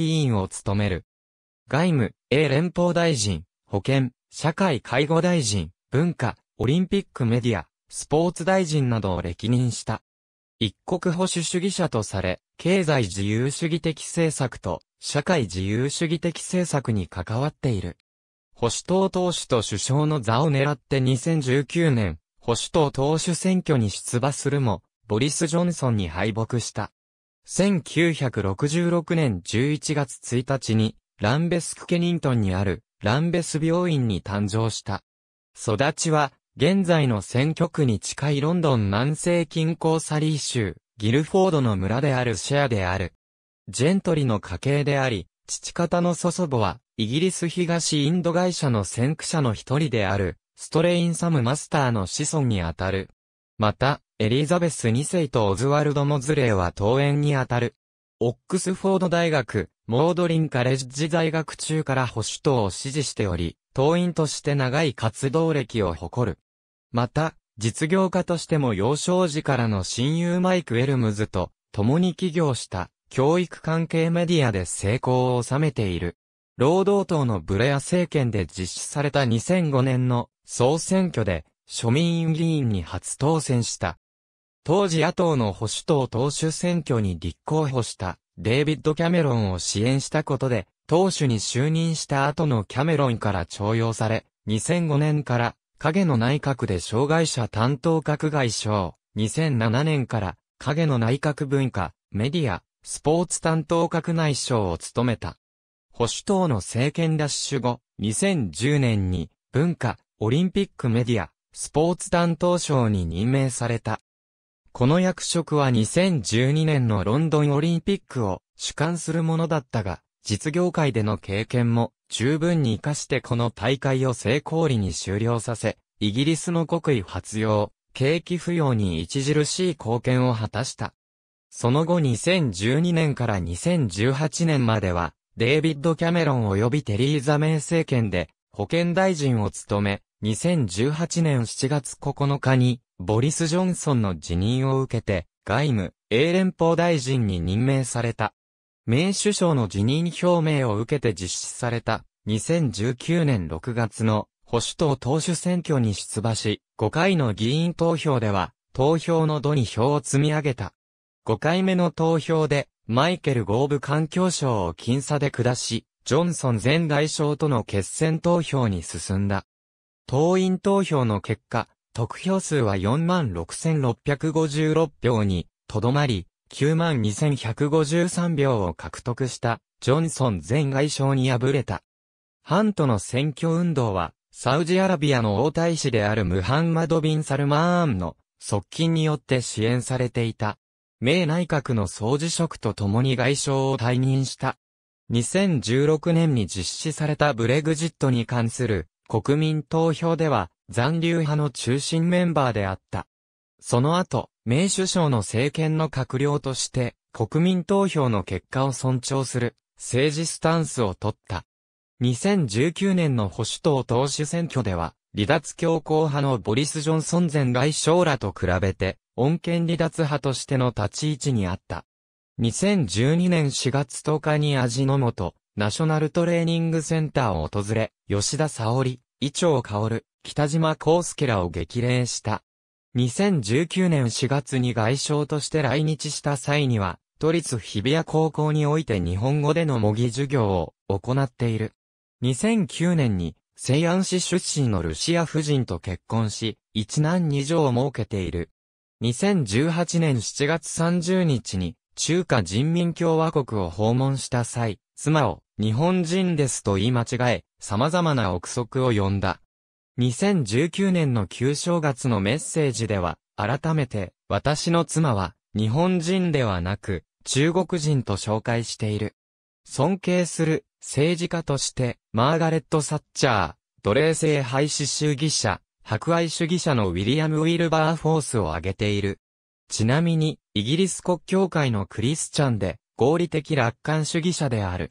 委員を務める。外務、A 連邦大臣、保健、社会介護大臣、文化、オリンピックメディア、スポーツ大臣などを歴任した。一国保守主義者とされ、経済自由主義的政策と社会自由主義的政策に関わっている。保守党党首と首相の座を狙って2019年、保守党党首選挙に出馬するも、ボリス・ジョンソンに敗北した。1966年11月1日に、ランベスクケニントンにある、ランベス病院に誕生した。育ちは、現在の選挙区に近いロンドン南西近郊サリー州、ギルフォードの村であるシェアである。ジェントリの家系であり、父方の祖祖母は、イギリス東インド会社の先駆者の一人である、ストレインサムマスターの子孫にあたる。また、エリザベス2世とオズワルド・モズレーは登園にあたる。オックスフォード大学、モードリンカレッジ在学中から保守党を支持しており、党員として長い活動歴を誇る。また、実業家としても幼少時からの親友マイク・エルムズと共に起業した教育関係メディアで成功を収めている。労働党のブレア政権で実施された2005年の総選挙で庶民議員に初当選した。当時野党の保守党党首選挙に立候補したデイビッド・キャメロンを支援したことで、党首に就任した後のキャメロンから徴用され、2005年から影の内閣で障害者担当閣外相、2007年から影の内閣文化、メディア、スポーツ担当閣内相を務めた。保守党の政権奪取後、2010年に文化、オリンピックメディア、スポーツ担当相に任命された。この役職は2012年のロンドンオリンピックを主管するものだったが、実業界での経験も十分に活かしてこの大会を成功裏に終了させ、イギリスの国威発揚、景気不要に著しい貢献を果たした。その後2012年から2018年までは、デイビッド・キャメロン及びテリーザ・メイ政権で保健大臣を務め、2018年7月9日にボリス・ジョンソンの辞任を受けて、外務、英連邦大臣に任命された。名首相の辞任表明を受けて実施された、2019年6月の保守党党首選挙に出馬し、5回の議員投票では、投票の度に票を積み上げた。5回目の投票で、マイケル・ゴーブ環境省を僅差で下し、ジョンソン前外相との決選投票に進んだ。党員投票の結果、得票数は46,656票に、とどまり、92,153票を獲得した、ジョンソン前外相に敗れた。ハントの選挙運動は、サウジアラビアの王太子であるムハンマド・ビン・サルマーンの側近によって支援されていた。明内閣の総辞職とともに外相を退任した。2016年に実施されたブレグジットに関する国民投票では残留派の中心メンバーであった。その後、名首相の政権の閣僚として、国民投票の結果を尊重する、政治スタンスを取った。2019年の保守党党首選挙では、離脱強硬派のボリス・ジョンソン前外相らと比べて、恩恵離脱派としての立ち位置にあった。2012年4月10日に味の素、ナショナルトレーニングセンターを訪れ、吉田沙織、伊調薫、北島康介らを激励した。2019年4月に外相として来日した際には、都立日比谷高校において日本語での模擬授業を行っている。2009年に西安市出身のルシア夫人と結婚し、一男二女を設けている。2018年7月30日に中華人民共和国を訪問した際、妻を日本人ですと言い間違え、様々な憶測を呼んだ。2019年の旧正月のメッセージでは、改めて、私の妻は、日本人ではなく、中国人と紹介している。尊敬する、政治家として、マーガレット・サッチャー、奴隷制廃止主義者、博愛主義者のウィリアム・ウィルバーフォースを挙げている。ちなみに、イギリス国教会のクリスチャンで、合理的楽観主義者である。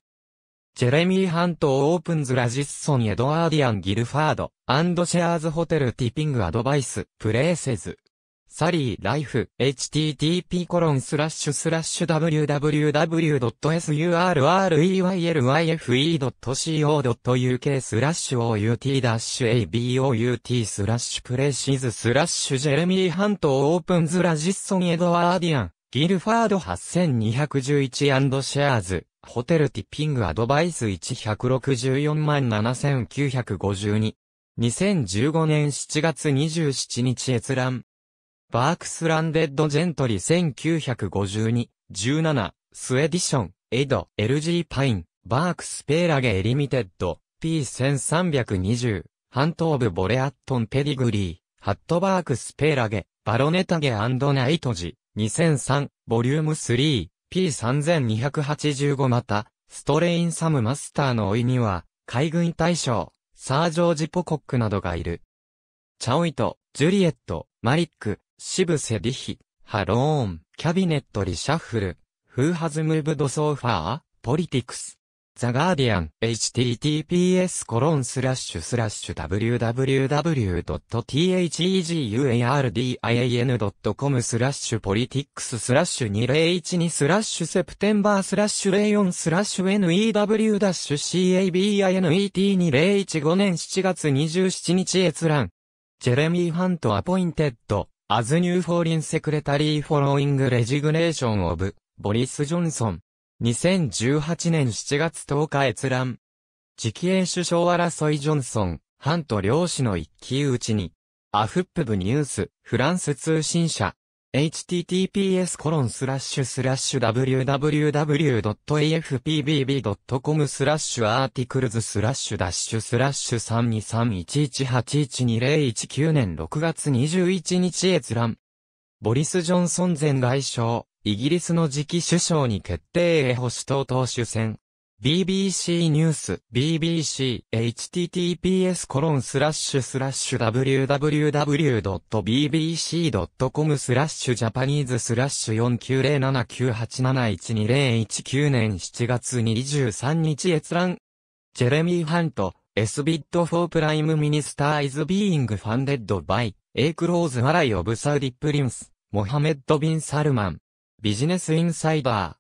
ジェレミー半島オープンズラジッソンエドワーディアンギルファード、アンドシェアーズホテルティピングアドバイス、プレイセズ。サリーライフ、http コロンスラッシュスラッシュ w w w s u r r e y l y f e c o u k スラッシュ out about スラッシュプレイシーズスラッシュジェレミー半島オープンズラジッソンエドワーディアン、ギルファード 8211& シェアーズ。ホテルティッピングアドバイス1164万7952。2015年7月27日閲覧。バークスランデッドジェントリー1952、17、スエディション、エド、LG パイン、バークスペーラゲエリミテッド、P1320、半東部ボレアットンペディグリー、ハットバークスペーラゲ、バロネタゲナイトジ、2003、ボリューム3、P3285 また、ストレインサムマスターの老いには、海軍大将、サージョージ・ポコックなどがいる。チャオイト、ジュリエット、マリック、シブセ・ディヒ、ハローン、キャビネット・リシャッフル、フーハズムーブド・ソーファー、ポリティクス。ザガーディアン https コロンスラッシュスラッシュ www.theguardian.com スラッシュポリティックススラッシュ2012スラッシュセプテンバースラッシュ04スラッシュ new-cabinet2015 年7月27日閲覧。ジェレミー・ハント・アポインテッド、アズ・ニュー・フォーリン・セクレタリー・フォローイング・レジグネーション・オブ、ボリス・ジョンソン。2018年7月10日閲覧。直営首相争いジョンソン、ハント両師の一騎打ちに。アフップブニュース、フランス通信社。https コロンスラッシュスラッシュ www.afpbb.com スラッシュアーティクルズスラッシュダッシュスラッシュ3231181219年6月21日閲覧。ボリス・ジョンソン前外相。イギリスの次期首相に決定へ保守党党首選。BBC ニュース、BBC、https コロンスラッシュスラッシュ www.bbc.com スラッシュジャパニーズスラッシュ4 9 0 7 9 8 7 8 2 0 1 0 9年7月23日閲覧。ジェレミー・ハント、S ビットフォープライムミニスターイズビーイングファンデッドバイ、エイクローズアライオブサウディプリンス、モハメッド・ビン・サルマン。ビジネスインサイダ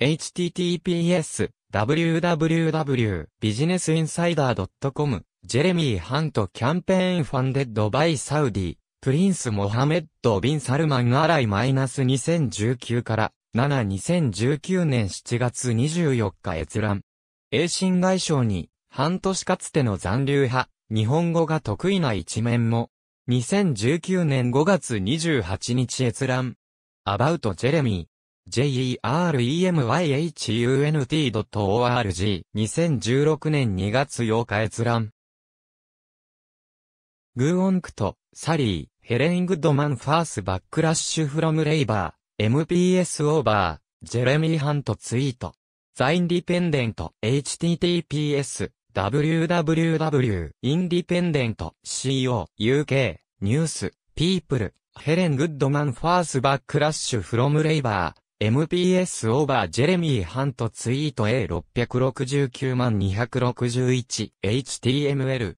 ー。https www.businessinsider.com ジェレミー・ハントキャンペーンファンデッドバイ・サウディ、プリンス・モハメッド・ビン・サルマン・アライ・マイナス2019から7-2019年7月24日閲覧。英信外相に、半年かつての残留派、日本語が得意な一面も、2019年5月28日閲覧。about Jeremy jeremyhunt.org 2016年2月8日閲覧グーオンクト、サリー、ヘレイングドマンファースバックラッシュフロムレイバー、MPS オーバー、ジェレミーハントツイート、ザインディペンデント、https、www、インディペンデント、co、uk、ニュース、people、ヘレン・グッドマン・ファース・バック・ラッシュ・フロム・レイバー、MPS オーバー・ジェレミー・ハントツイート A669-261HTML。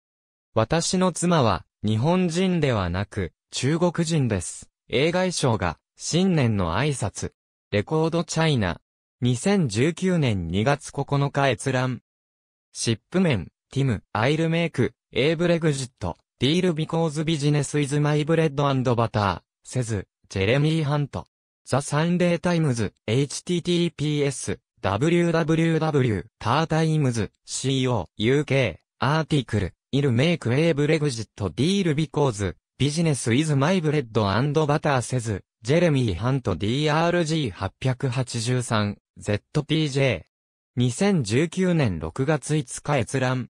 私の妻は、日本人ではなく、中国人です。映外相が、新年の挨拶。レコードチャイナ。2019年2月9日閲覧。シップメン、ティム、アイルメイク、エイブレグジット。Deal because business is my bread and butter, せず、ジェレミー・ハント。n d a y Times, https、www.tartimes.co.uk、アーティクル、il make a brexit deal because business is my bread and butter せず、ジェレミー・ハント DRG883、z t j 2019年6月5日閲覧。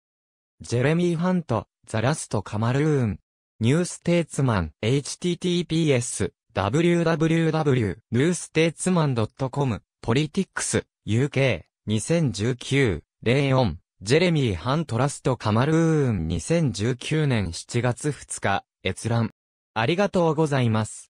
ジェレミー・ハント、ザラストカマルーン。ニューステーツマン https www.newstatesman.com ポリティックス、UK 2019 04ジェレミー・ハントラスト・カマルーン2019年7月2日閲覧ありがとうございます。